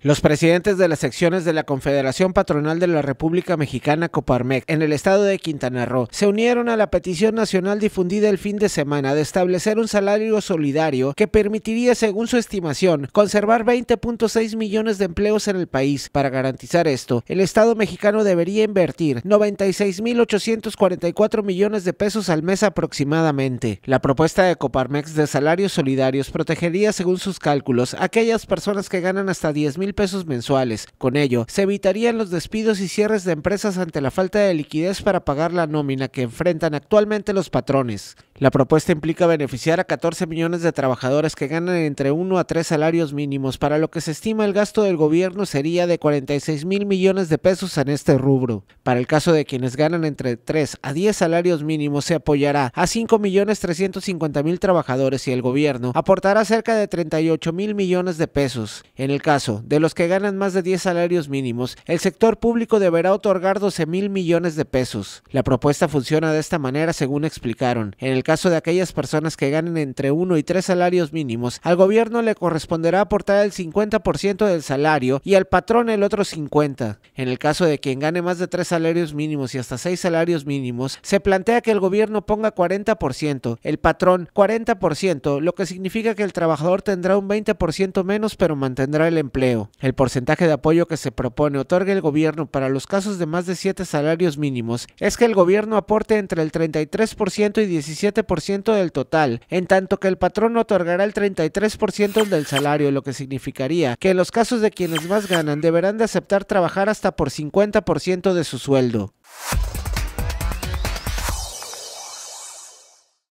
Los presidentes de las secciones de la Confederación Patronal de la República Mexicana Coparmex en el estado de Quintana Roo se unieron a la petición nacional difundida el fin de semana de establecer un salario solidario que permitiría, según su estimación, conservar 20.6 millones de empleos en el país. Para garantizar esto, el Estado mexicano debería invertir 96.844 millones de pesos al mes aproximadamente. La propuesta de Coparmex de salarios solidarios protegería, según sus cálculos, aquellas personas que ganan hasta 10.000 pesos mensuales. Con ello, se evitarían los despidos y cierres de empresas ante la falta de liquidez para pagar la nómina que enfrentan actualmente los patrones. La propuesta implica beneficiar a 14 millones de trabajadores que ganan entre 1 a 3 salarios mínimos, para lo que se estima el gasto del gobierno sería de 46 mil millones de pesos en este rubro. Para el caso de quienes ganan entre 3 a 10 salarios mínimos, se apoyará a 5 millones 350 mil trabajadores y el gobierno aportará cerca de 38 mil millones de pesos. En el caso de los que ganan más de 10 salarios mínimos, el sector público deberá otorgar 12 mil millones de pesos. La propuesta funciona de esta manera, según explicaron. En el caso de aquellas personas que ganen entre 1 y 3 salarios mínimos, al gobierno le corresponderá aportar el 50% del salario y al patrón el otro 50%. En el caso de quien gane más de 3 salarios mínimos y hasta 6 salarios mínimos, se plantea que el gobierno ponga 40%, el patrón 40%, lo que significa que el trabajador tendrá un 20% menos pero mantendrá el empleo. El porcentaje de apoyo que se propone otorga el gobierno para los casos de más de 7 salarios mínimos es que el gobierno aporte entre el 33% y 17% del total, en tanto que el patrón otorgará el 33% del salario, lo que significaría que en los casos de quienes más ganan deberán de aceptar trabajar hasta por 50% de su sueldo.